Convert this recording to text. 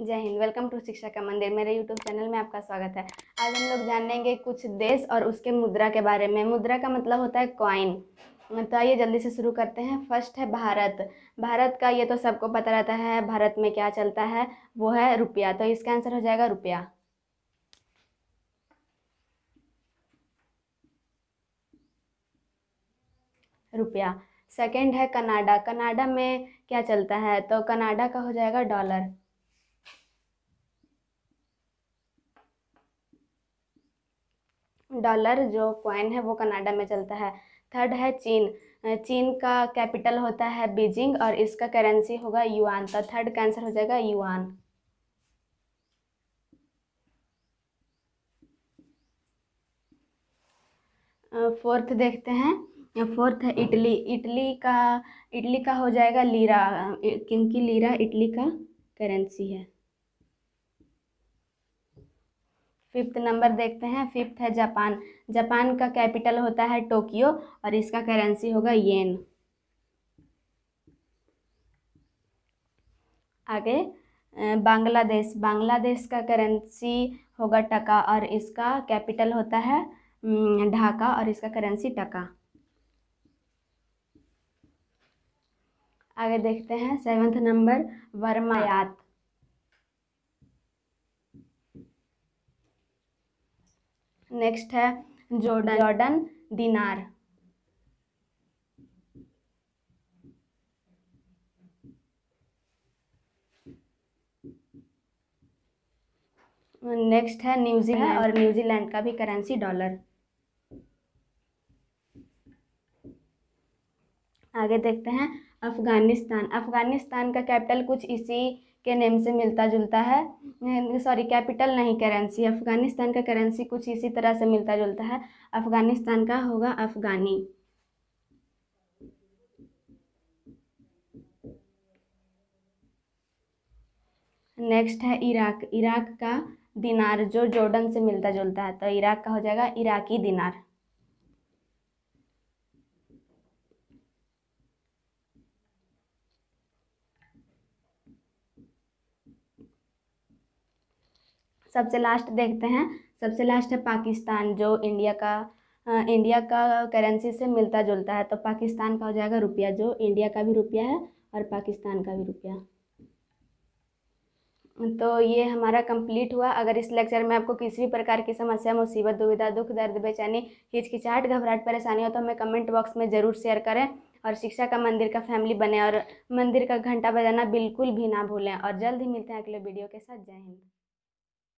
जय Hind welcome to शिक्षा का मंदिर मेरे यूट्यूब चैनल में आपका स्वागत है आज हम लोग जानेंगे कुछ देश और उसके मुद्रा के बारे में मुद्रा का मतलब होता है कॉइन तो आइए जल्दी से शुरू करते हैं फर्स्ट है भारत भारत का ये तो सबको पता रहता है भारत में क्या चलता है वो है रुपया तो इसका आंसर हो जाएगा रुपया रुपया सेकेंड है कनाडा कनाडा में क्या चलता है तो कनाडा का हो जाएगा डॉलर डॉलर जो क्वाइन है वो कनाडा में चलता है थर्ड है चीन चीन का कैपिटल होता है बीजिंग और इसका करेंसी होगा युआन तो थर्ड का आंसर हो जाएगा युआन फोर्थ देखते हैं फोर्थ है इटली इटली का इटली का हो जाएगा लीरा क्योंकि लीरा इटली का करेंसी है फिफ्थ नंबर देखते हैं फिफ्थ है जापान जापान का कैपिटल होता है टोक्यो और इसका करेंसी होगा येन आगे बांग्लादेश बांग्लादेश का करेंसी होगा टका और इसका कैपिटल होता है ढाका और इसका करेंसी टका आगे देखते हैं सेवन्थ नंबर वर्मायात नेक्स्ट है जोर्डन जॉर्डन दिनार नेक्स्ट है न्यूजीलैंड और न्यूजीलैंड का भी करेंसी डॉलर आगे देखते हैं अफ़गानिस्तान अफ़गानिस्तान का कैपिटल कुछ इसी के नेम से मिलता जुलता है सॉरी कैपिटल नहीं करेंसी अफ़गानिस्तान का करेंसी कुछ इसी तरह से मिलता जुलता है अफ़गानिस्तान का होगा अफ़गानी नेक्स्ट है इराक इराक का दिनार जो जॉर्डन से मिलता जुलता है तो इराक का हो जाएगा इराकी दिनार सबसे लास्ट देखते हैं सबसे लास्ट है पाकिस्तान जो इंडिया का आ, इंडिया का करेंसी से मिलता जुलता है तो पाकिस्तान का हो जाएगा रुपया जो इंडिया का भी रुपया है और पाकिस्तान का भी रुपया तो ये हमारा कंप्लीट हुआ अगर इस लेक्चर में आपको किसी भी प्रकार की समस्या मुसीबत दुविधा दुख दर्द बेचैनी हिचकिचाहट घबराहट परेशानी हो तो हमें कमेंट बॉक्स में ज़रूर शेयर करें और शिक्षा का मंदिर का फैमिली बने और मंदिर का घंटा बजाना बिल्कुल भी ना भूलें और जल्द ही मिलते हैं अगले वीडियो के साथ जय हिंद